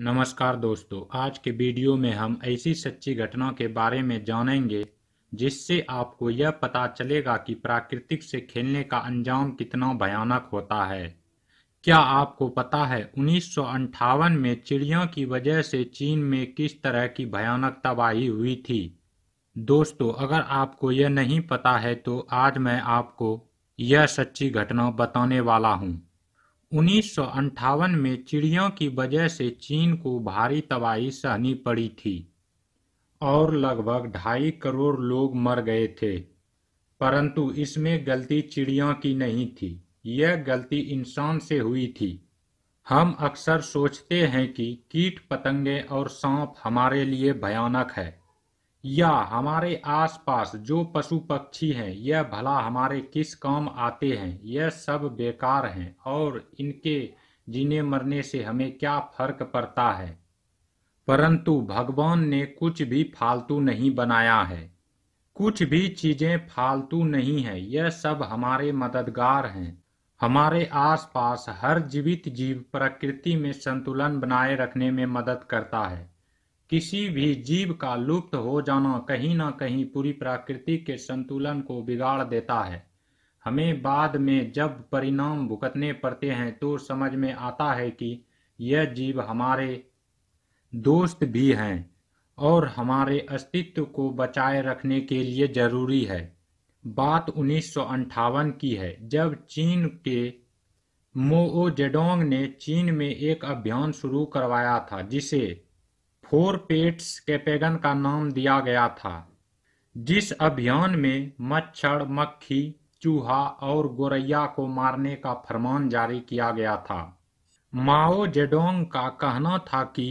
नमस्कार दोस्तों आज के वीडियो में हम ऐसी सच्ची घटना के बारे में जानेंगे जिससे आपको यह पता चलेगा कि प्राकृतिक से खेलने का अंजाम कितना भयानक होता है क्या आपको पता है उन्नीस में चिड़ियों की वजह से चीन में किस तरह की भयानक तबाही हुई थी दोस्तों अगर आपको यह नहीं पता है तो आज मैं आपको यह सच्ची घटना बताने वाला हूँ उन्नीस में चिड़ियों की वजह से चीन को भारी तबाही सहनी पड़ी थी और लगभग ढाई करोड़ लोग मर गए थे परंतु इसमें गलती चिड़ियों की नहीं थी यह गलती इंसान से हुई थी हम अक्सर सोचते हैं कि कीट पतंगे और सांप हमारे लिए भयानक है या हमारे आसपास जो पशु पक्षी हैं यह भला हमारे किस काम आते हैं यह सब बेकार हैं और इनके जीने मरने से हमें क्या फर्क पड़ता है परंतु भगवान ने कुछ भी फालतू नहीं बनाया है कुछ भी चीजें फालतू नहीं है यह सब हमारे मददगार हैं हमारे आसपास हर जीवित जीव प्रकृति में संतुलन बनाए रखने में मदद करता है किसी भी जीव का लुप्त हो जाना कहीं ना कहीं पूरी प्रकृति के संतुलन को बिगाड़ देता है हमें बाद में जब परिणाम भुगतने पड़ते हैं तो समझ में आता है कि यह जीव हमारे दोस्त भी हैं और हमारे अस्तित्व को बचाए रखने के लिए जरूरी है बात उन्नीस की है जब चीन के मोओ जेडोंग ने चीन में एक अभियान शुरू करवाया था जिसे फोरपेट्स के कैपेगन का नाम दिया गया था जिस अभियान में मच्छर मक्खी चूहा और गोरैया को मारने का फरमान जारी किया गया था माओ जेडोंग का कहना था कि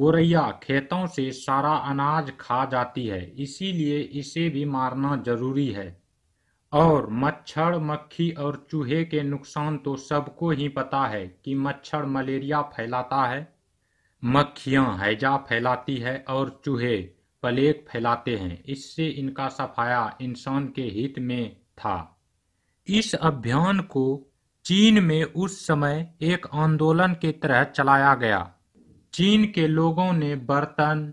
गोरैया खेतों से सारा अनाज खा जाती है इसीलिए इसे भी मारना जरूरी है और मच्छर मक्खी और चूहे के नुकसान तो सबको ही पता है कि मच्छर मलेरिया फैलाता है मक्खियां हैजा फैलाती है और चूहे प्लेग फैलाते हैं इससे इनका सफाया इंसान के हित में था इस अभियान को चीन में उस समय एक आंदोलन के तरह चलाया गया चीन के लोगों ने बर्तन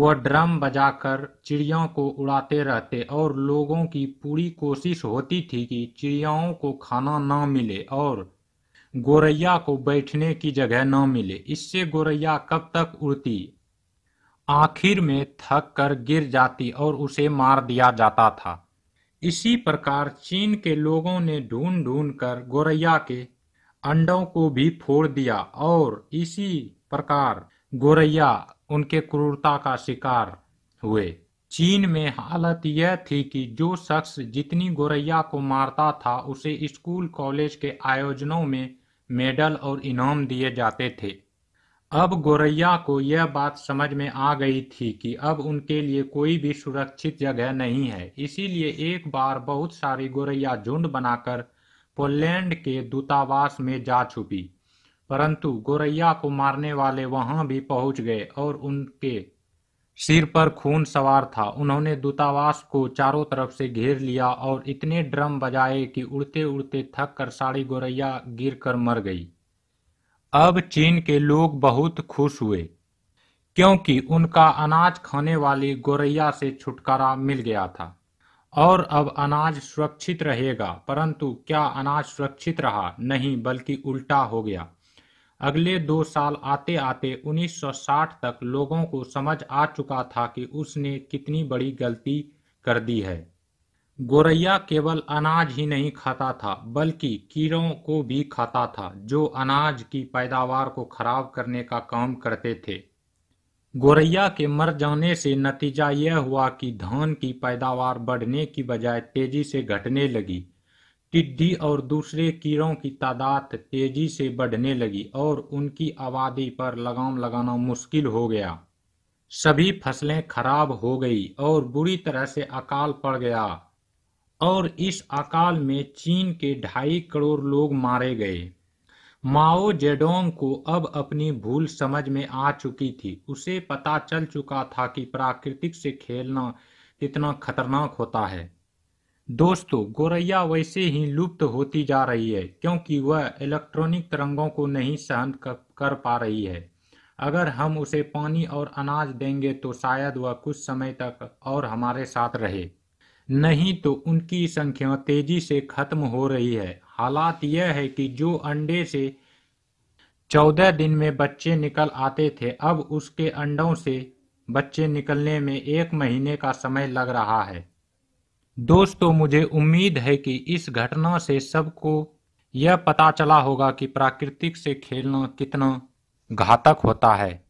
व ड्रम बजाकर चिड़ियों को उड़ाते रहते और लोगों की पूरी कोशिश होती थी कि चिड़ियाओं को खाना ना मिले और गोरैया को बैठने की जगह न मिले इससे गोरैया कब तक उड़ती आखिर में थक कर गिर जाती और उसे मार दिया जाता था इसी प्रकार चीन के लोगों ने ढूंढ ढूंढ कर गोरैया के अंडों को भी फोड़ दिया और इसी प्रकार गोरैया उनके क्रूरता का शिकार हुए चीन में हालत यह थी कि जो शख्स जितनी गोरैया को मारता था उसे स्कूल कॉलेज के आयोजनों में मेडल और इनाम दिए जाते थे अब गोरैया को यह बात समझ में आ गई थी कि अब उनके लिए कोई भी सुरक्षित जगह नहीं है इसीलिए एक बार बहुत सारी गोरैया झुंड बनाकर पोलैंड के दूतावास में जा छुपी परंतु गोरैया को मारने वाले वहां भी पहुंच गए और उनके सिर पर खून सवार था उन्होंने दूतावास को चारों तरफ से घेर लिया और इतने ड्रम बजाए कि उड़ते उड़ते थक कर साड़ी गोरैया गिर कर मर गई अब चीन के लोग बहुत खुश हुए क्योंकि उनका अनाज खाने वाली गोरैया से छुटकारा मिल गया था और अब अनाज सुरक्षित रहेगा परंतु क्या अनाज सुरक्षित रहा नहीं बल्कि उल्टा हो गया अगले दो साल आते आते 1960 तक लोगों को समझ आ चुका था कि उसने कितनी बड़ी गलती कर दी है गोरैया केवल अनाज ही नहीं खाता था बल्कि कीड़ों को भी खाता था जो अनाज की पैदावार को खराब करने का काम करते थे गोरैया के मर जाने से नतीजा यह हुआ कि धान की पैदावार बढ़ने की बजाय तेजी से घटने लगी टिड्डी और दूसरे कीड़ों की तादाद तेजी से बढ़ने लगी और उनकी आबादी पर लगाम लगाना मुश्किल हो गया सभी फसलें खराब हो गई और बुरी तरह से अकाल पड़ गया और इस अकाल में चीन के ढाई करोड़ लोग मारे गए माओ जेडोंग को अब अपनी भूल समझ में आ चुकी थी उसे पता चल चुका था कि प्राकृतिक से खेलना कितना खतरनाक होता है दोस्तों गोरैया वैसे ही लुप्त होती जा रही है क्योंकि वह इलेक्ट्रॉनिक तरंगों को नहीं सहन कर पा रही है अगर हम उसे पानी और अनाज देंगे तो शायद वह कुछ समय तक और हमारे साथ रहे नहीं तो उनकी संख्या तेजी से खत्म हो रही है हालात यह है कि जो अंडे से चौदह दिन में बच्चे निकल आते थे अब उसके अंडों से बच्चे निकलने में एक महीने का समय लग रहा है दोस्तों मुझे उम्मीद है कि इस घटना से सबको यह पता चला होगा कि प्राकृतिक से खेलना कितना घातक होता है